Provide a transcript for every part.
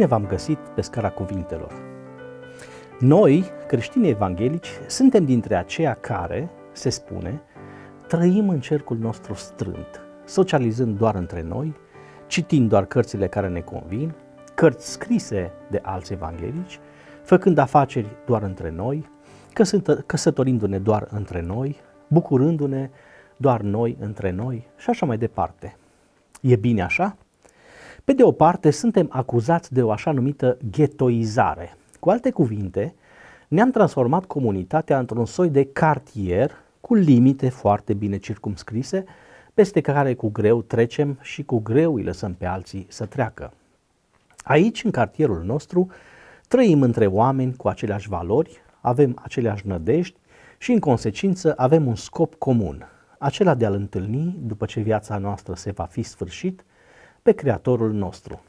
Bine v-am găsit pe scara cuvintelor. Noi, creștini evanghelici, suntem dintre aceia care, se spune, trăim în cercul nostru strânt, socializând doar între noi, citind doar cărțile care ne convin, cărți scrise de alți evanghelici, făcând afaceri doar între noi, căsătorindu-ne doar între noi, bucurându-ne doar noi între noi și așa mai departe. E bine așa? Pe de o parte, suntem acuzați de o așa numită ghetoizare. Cu alte cuvinte, ne-am transformat comunitatea într-un soi de cartier cu limite foarte bine circumscrise, peste care cu greu trecem și cu greu îi lăsăm pe alții să treacă. Aici, în cartierul nostru, trăim între oameni cu aceleași valori, avem aceleași nădejdi și, în consecință, avem un scop comun, acela de a-L întâlni după ce viața noastră se va fi sfârșit pe Creatorul nostru.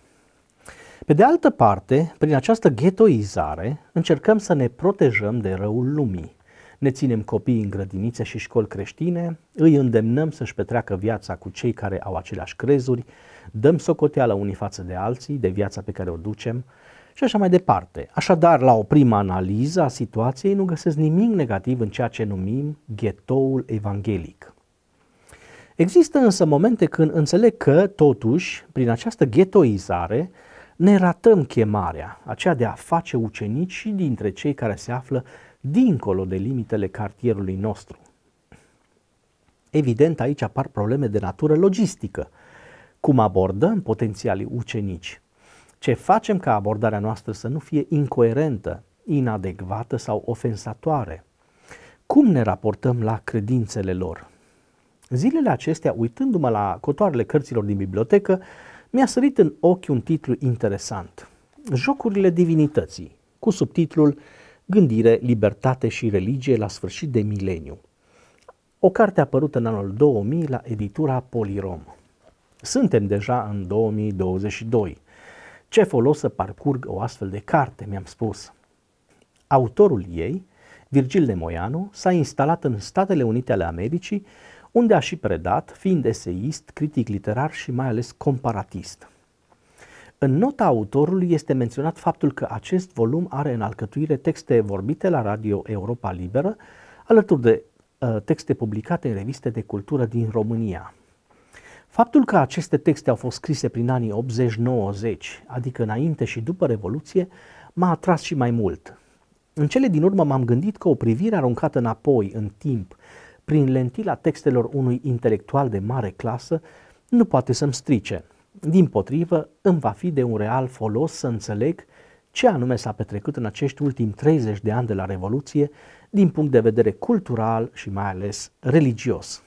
Pe de altă parte, prin această ghetoizare, încercăm să ne protejăm de răul lumii. Ne ținem copiii în grădinițe și școli creștine, îi îndemnăm să-și petreacă viața cu cei care au aceleași crezuri, dăm socoteala unii față de alții de viața pe care o ducem și așa mai departe. Așadar, la o primă analiză a situației nu găsesc nimic negativ în ceea ce numim ghetoul evanghelic. Există însă momente când înțeleg că, totuși, prin această ghetoizare, ne ratăm chemarea, aceea de a face ucenici și dintre cei care se află dincolo de limitele cartierului nostru. Evident, aici apar probleme de natură logistică. Cum abordăm potențialii ucenici? Ce facem ca abordarea noastră să nu fie incoerentă, inadecvată sau ofensatoare? Cum ne raportăm la credințele lor? Zilele acestea, uitându-mă la cotoarele cărților din bibliotecă, mi-a sărit în ochi un titlu interesant. Jocurile divinității, cu subtitlul Gândire, libertate și religie la sfârșit de mileniu. O carte apărută în anul 2000 la editura Polirom. Suntem deja în 2022. Ce folos să parcurg o astfel de carte, mi-am spus. Autorul ei, Virgil Moianu, s-a instalat în Statele Unite ale Americii unde a și predat, fiind eseist, critic literar și mai ales comparatist. În nota autorului este menționat faptul că acest volum are în alcătuire texte vorbite la Radio Europa Liberă, alături de uh, texte publicate în reviste de cultură din România. Faptul că aceste texte au fost scrise prin anii 80-90, adică înainte și după Revoluție, m-a atras și mai mult. În cele din urmă m-am gândit că o privire aruncată înapoi în timp prin lentila textelor unui intelectual de mare clasă, nu poate să-mi strice. Din potrivă, îmi va fi de un real folos să înțeleg ce anume s-a petrecut în acești ultimi 30 de ani de la Revoluție, din punct de vedere cultural și mai ales religios.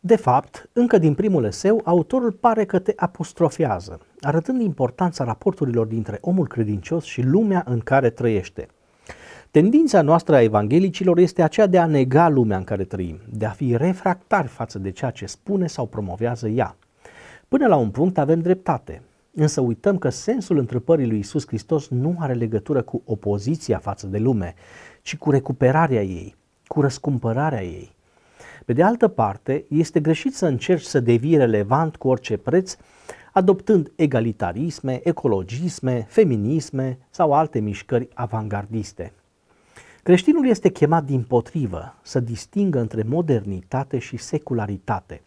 De fapt, încă din primul eseu, autorul pare că te apostrofează, arătând importanța raporturilor dintre omul credincios și lumea în care trăiește – Tendința noastră a evanghelicilor este aceea de a nega lumea în care trăim, de a fi refractari față de ceea ce spune sau promovează ea. Până la un punct avem dreptate, însă uităm că sensul întrupării lui Isus Hristos nu are legătură cu opoziția față de lume, ci cu recuperarea ei, cu răscumpărarea ei. Pe de altă parte, este greșit să încerci să devii relevant cu orice preț, adoptând egalitarisme, ecologisme, feminisme sau alte mișcări avangardiste. Creștinul este chemat din potrivă să distingă între modernitate și secularitate.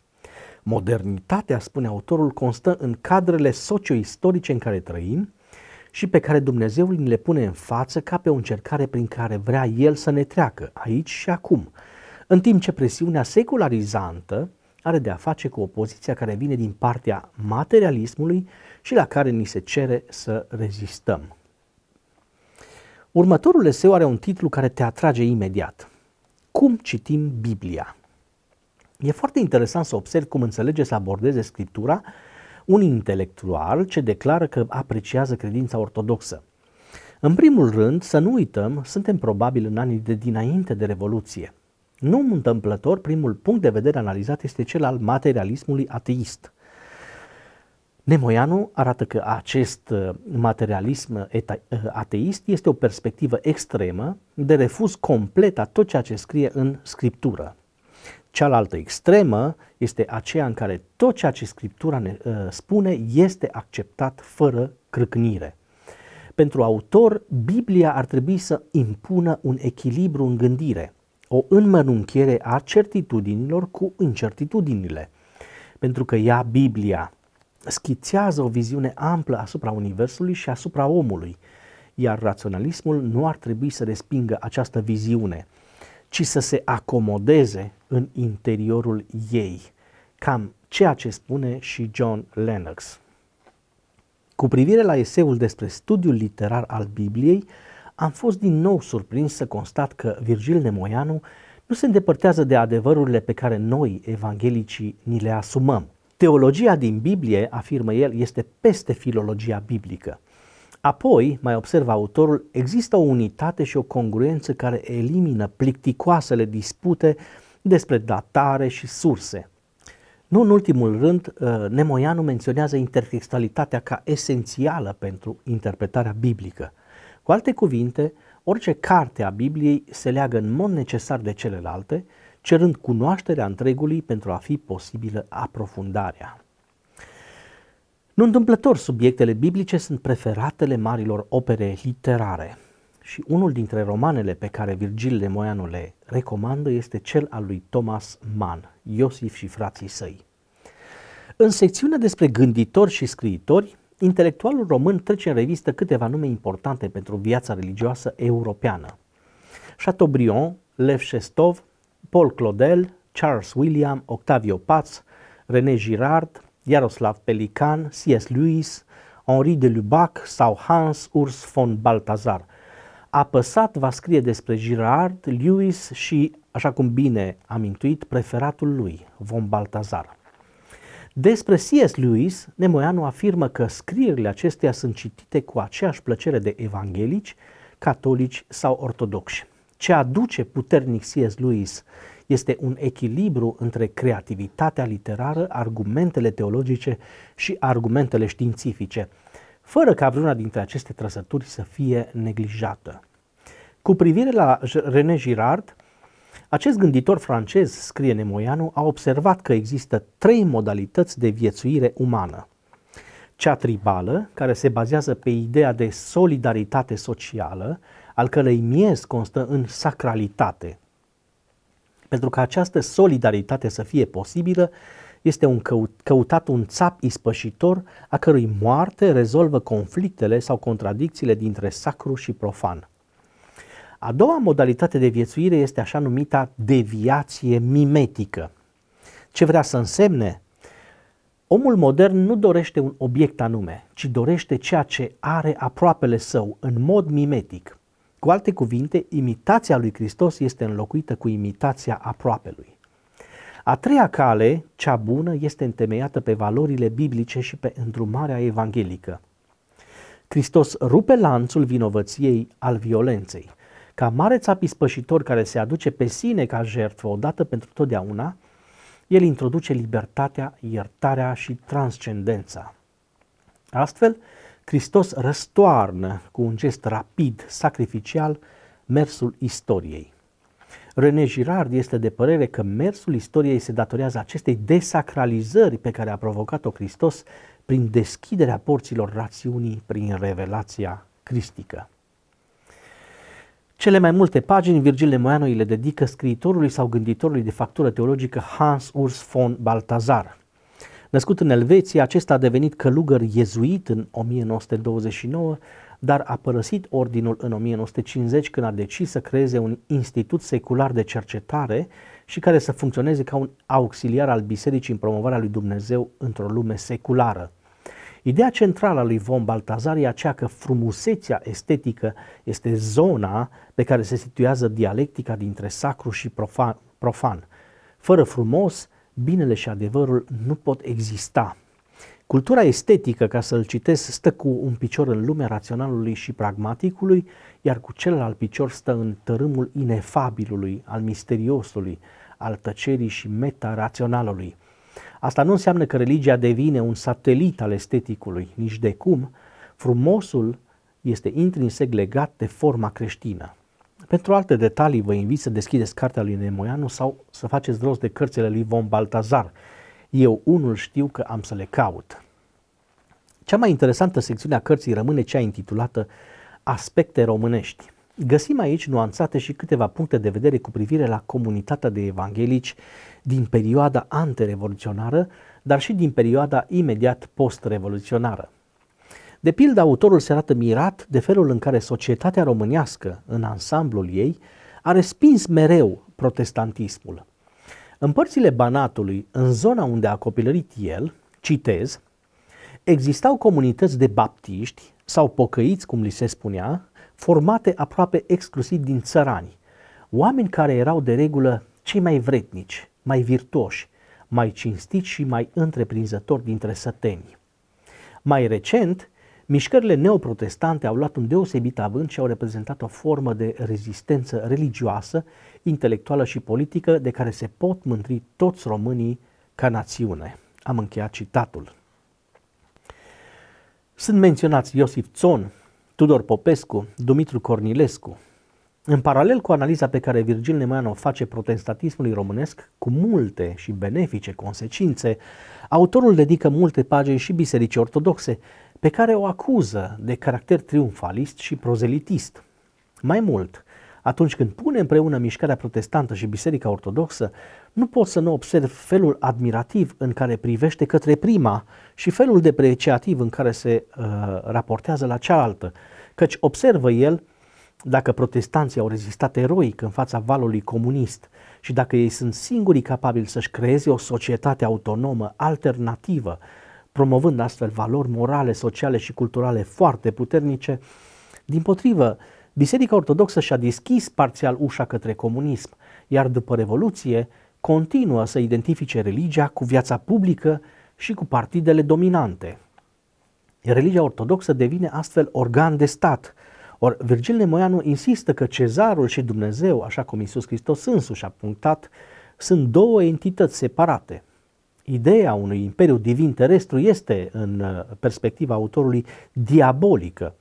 Modernitatea, spune autorul, constă în cadrele socioistorice în care trăim și pe care Dumnezeu ni le pune în față ca pe o încercare prin care vrea El să ne treacă, aici și acum, în timp ce presiunea secularizantă are de a face cu opoziția care vine din partea materialismului și la care ni se cere să rezistăm. Următorul eseu are un titlu care te atrage imediat. Cum citim Biblia? E foarte interesant să observi cum înțelege să abordeze Scriptura un intelectual ce declară că apreciază credința ortodoxă. În primul rând, să nu uităm, suntem probabil în anii de dinainte de Revoluție. Nu întâmplător, primul punct de vedere analizat este cel al materialismului ateist – Nemoianu arată că acest uh, materialism uh, uh, ateist este o perspectivă extremă de refuz complet a tot ceea ce scrie în scriptură. Cealaltă extremă este aceea în care tot ceea ce scriptura ne spune este acceptat fără crâcnire. Pentru autor, Biblia ar trebui să impună un echilibru în gândire, o înmănunchiere a certitudinilor cu incertitudinile. Pentru că ea, Biblia, schițează o viziune amplă asupra Universului și asupra omului, iar raționalismul nu ar trebui să respingă această viziune, ci să se acomodeze în interiorul ei, cam ceea ce spune și John Lennox. Cu privire la eseul despre studiul literar al Bibliei, am fost din nou surprins să constat că Virgil Nemoianu nu se îndepărtează de adevărurile pe care noi, evanghelicii, ni le asumăm. Teologia din Biblie, afirmă el, este peste filologia biblică. Apoi, mai observă autorul, există o unitate și o congruență care elimină plicticoasele dispute despre datare și surse. Nu în ultimul rând, uh, Nemoianu menționează intertextualitatea ca esențială pentru interpretarea biblică. Cu alte cuvinte, orice carte a Bibliei se leagă în mod necesar de celelalte, cerând cunoașterea întregului pentru a fi posibilă aprofundarea. Nu întâmplător, subiectele biblice sunt preferatele marilor opere literare și unul dintre romanele pe care Virgil Moianu le recomandă este cel al lui Thomas Mann, Iosif și frații săi. În secțiunea despre gânditori și scriitori, intelectualul român trece în revistă câteva nume importante pentru viața religioasă europeană. Chateaubriand, Lev Shestov, Paul Claudel, Charles William, Octavio Paz, René Girard, Iaroslav Pelican, C.S. Lewis, Henri de Lubac sau Hans Urs von Baltazar. Apăsat va scrie despre Girard, Lewis și, așa cum bine am intuit, preferatul lui, von Baltazar. Despre C.S. Lewis, Nemoianu afirmă că scrierile acesteia sunt citite cu aceeași plăcere de evanghelici, catolici sau ortodoxi. Ce aduce puternic C.S. Lewis este un echilibru între creativitatea literară, argumentele teologice și argumentele științifice, fără ca vreuna dintre aceste trăsături să fie neglijată. Cu privire la René Girard, acest gânditor francez, scrie Nemoianu, a observat că există trei modalități de viețuire umană. Cea tribală, care se bazează pe ideea de solidaritate socială, al cărei miez constă în sacralitate. Pentru ca această solidaritate să fie posibilă, este un căut, căutat un țap ispășitor a cărui moarte rezolvă conflictele sau contradicțiile dintre sacru și profan. A doua modalitate de viețuire este așa numita deviație mimetică. Ce vrea să însemne? Omul modern nu dorește un obiect anume, ci dorește ceea ce are aproapele său în mod mimetic. Cu alte cuvinte, imitația lui Hristos este înlocuită cu imitația aproapelui. A treia cale, cea bună, este întemeiată pe valorile biblice și pe îndrumarea evanghelică. Hristos rupe lanțul vinovăției al violenței. Ca mare țap care se aduce pe sine ca jertfă odată pentru totdeauna, el introduce libertatea, iertarea și transcendența. Astfel, Hristos răstoarnă cu un gest rapid, sacrificial, mersul istoriei. René Girard este de părere că mersul istoriei se datorează acestei desacralizări pe care a provocat-o Hristos prin deschiderea porților rațiunii prin revelația cristică. Cele mai multe pagini Virgil Moianu îi le dedică scriitorului sau gânditorului de factură teologică Hans Urs von Baltazar, Născut în Elveția, acesta a devenit călugăr iezuit în 1929, dar a părăsit ordinul în 1950 când a decis să creeze un institut secular de cercetare și care să funcționeze ca un auxiliar al bisericii în promovarea lui Dumnezeu într-o lume seculară. Ideea centrală a lui Von Baltazar e aceea că frumusețea estetică este zona pe care se situează dialectica dintre sacru și profan. profan. Fără frumos, binele și adevărul nu pot exista. Cultura estetică, ca să-l citesc, stă cu un picior în lumea raționalului și pragmaticului, iar cu celălalt picior stă în tărâmul inefabilului, al misteriosului, al tăcerii și meta raționalului. Asta nu înseamnă că religia devine un satelit al esteticului, nici de cum. Frumosul este intrinsec legat de forma creștină. Pentru alte detalii vă invit să deschideți cartea lui Nemoianu sau să faceți rost de cărțile lui Von Baltazar. Eu unul știu că am să le caut. Cea mai interesantă secțiune a cărții rămâne cea intitulată Aspecte românești. Găsim aici nuanțate și câteva puncte de vedere cu privire la comunitatea de evanghelici din perioada anterevoluționară, dar și din perioada imediat post-revoluționară. De pildă, autorul se arată mirat de felul în care societatea românească, în ansamblul ei, a respins mereu protestantismul. În părțile Banatului, în zona unde a copilărit el, citez, existau comunități de baptiști sau pocăiți, cum li se spunea, formate aproape exclusiv din țărani, oameni care erau de regulă cei mai vretnici, mai virtuoși, mai cinstiți și mai întreprinzători dintre sătenii. Mai recent, Mișcările neoprotestante au luat un deosebit avânt și au reprezentat o formă de rezistență religioasă, intelectuală și politică de care se pot mândri toți românii ca națiune. Am încheiat citatul. Sunt menționați Iosif Țon, Tudor Popescu, Dumitru Cornilescu. În paralel cu analiza pe care Virgil Nemeanu o face protestatismului românesc, cu multe și benefice consecințe, autorul dedică multe pagini și bisericii ortodoxe, pe care o acuză de caracter triumfalist și prozelitist. Mai mult, atunci când pune împreună mișcarea protestantă și Biserica Ortodoxă, nu pot să nu observ felul admirativ în care privește către prima și felul depreciativ în care se uh, raportează la cealaltă, căci observă el dacă protestanții au rezistat eroic în fața valului comunist și dacă ei sunt singurii capabili să-și creeze o societate autonomă, alternativă, promovând astfel valori morale, sociale și culturale foarte puternice. Din potrivă, Biserica Ortodoxă și-a deschis parțial ușa către comunism, iar după Revoluție continuă să identifice religia cu viața publică și cu partidele dominante. Religia ortodoxă devine astfel organ de stat. Or, Virgil Nemoianu insistă că cezarul și Dumnezeu, așa cum Iisus Hristos însuși a punctat, sunt două entități separate – ideea unui imperiu divin terestru este, în uh, perspectiva autorului, diabolică.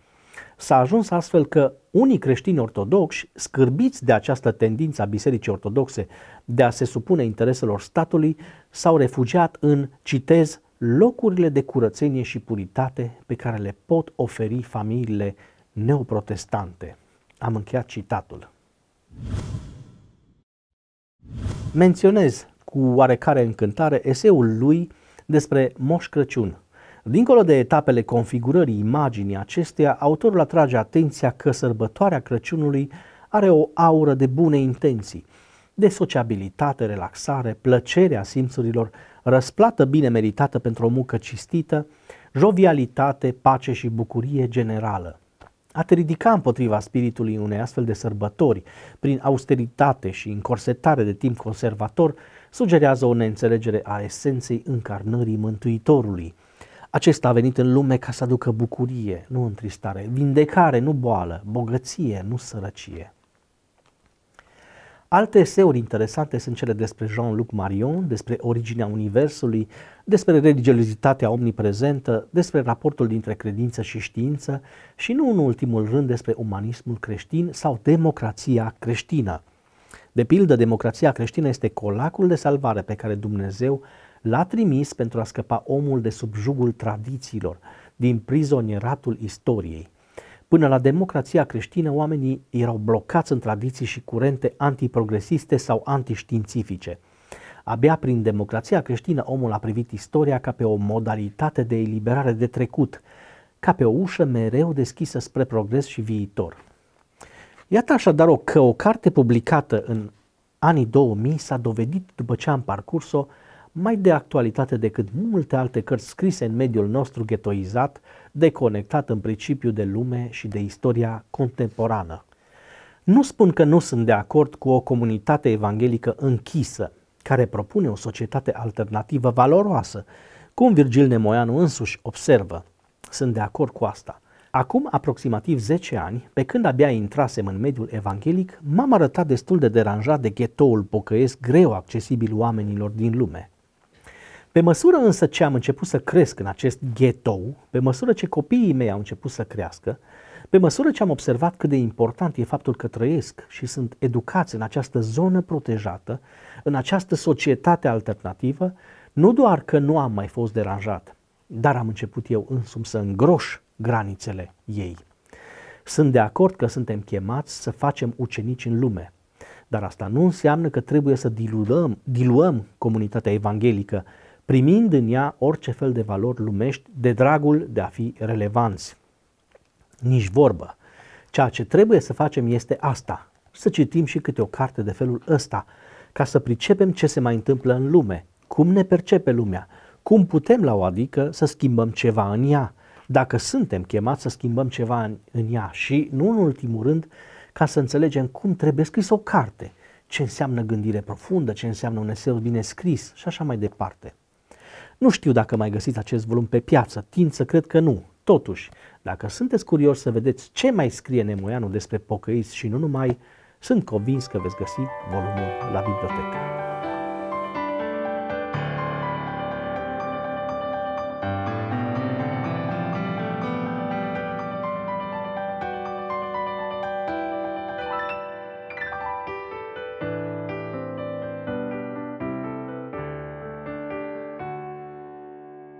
S-a ajuns astfel că unii creștini ortodoxi, scârbiți de această tendință a Bisericii Ortodoxe de a se supune intereselor statului, s-au refugiat în, citez, locurile de curățenie și puritate pe care le pot oferi familiile neoprotestante. Am încheiat citatul. Menționez cu oarecare încântare eseul lui despre Moș Crăciun. Dincolo de etapele configurării imaginii acesteia, autorul atrage atenția că sărbătoarea Crăciunului are o aură de bune intenții, de sociabilitate, relaxare, plăcerea simțurilor, răsplată bine meritată pentru o muncă cistită, jovialitate, pace și bucurie generală. A te ridica împotriva spiritului unei astfel de sărbători, prin austeritate și încorsetare de timp conservator, sugerează o neînțelegere a esenței încarnării Mântuitorului. Acesta a venit în lume ca să aducă bucurie, nu întristare, vindecare, nu boală, bogăție, nu sărăcie. Alte eseuri interesante sunt cele despre Jean-Luc Marion, despre originea Universului, despre religiozitatea omniprezentă, despre raportul dintre credință și știință și nu în ultimul rând despre umanismul creștin sau democrația creștină. De pildă, democrația creștină este colacul de salvare pe care Dumnezeu l-a trimis pentru a scăpa omul de sub jugul tradițiilor, din prizonieratul istoriei. Până la democrația creștină, oamenii erau blocați în tradiții și curente antiprogresiste sau antiștiințifice. Abia prin democrația creștină omul a privit istoria ca pe o modalitate de eliberare de trecut, ca pe o ușă mereu deschisă spre progres și viitor. Iată așadar o, că o carte publicată în anii 2000 s-a dovedit, după ce am parcurs-o, mai de actualitate decât multe alte cărți scrise în mediul nostru ghettoizat, deconectat în principiu de lume și de istoria contemporană. Nu spun că nu sunt de acord cu o comunitate evanghelică închisă, care propune o societate alternativă valoroasă, cum Virgil Nemoianu însuși observă. Sunt de acord cu asta. Acum aproximativ 10 ani, pe când abia intrasem în mediul evanghelic, m-am arătat destul de deranjat de ghetoul pocăiesc greu accesibil oamenilor din lume. Pe măsură însă ce am început să cresc în acest ghetou, pe măsură ce copiii mei au început să crească, pe măsură ce am observat cât de important e faptul că trăiesc și sunt educați în această zonă protejată, în această societate alternativă, nu doar că nu am mai fost deranjat, dar am început eu însumi să îngroș granițele ei. Sunt de acord că suntem chemați să facem ucenici în lume, dar asta nu înseamnă că trebuie să diluăm, diluăm comunitatea evanghelică, primind în ea orice fel de valori lumești de dragul de a fi relevanți. Nici vorbă. Ceea ce trebuie să facem este asta, să citim și câte o carte de felul ăsta, ca să pricepem ce se mai întâmplă în lume, cum ne percepe lumea, cum putem la o adică să schimbăm ceva în ea, dacă suntem chemați să schimbăm ceva în, în ea și, nu în ultimul rând, ca să înțelegem cum trebuie scris o carte, ce înseamnă gândire profundă, ce înseamnă un eseu bine scris și așa mai departe. Nu știu dacă mai găsiți acest volum pe piață, tind să cred că nu. Totuși, dacă sunteți curioși să vedeți ce mai scrie Nemoianu despre pocăiți și nu numai, sunt convins că veți găsi volumul la bibliotecă.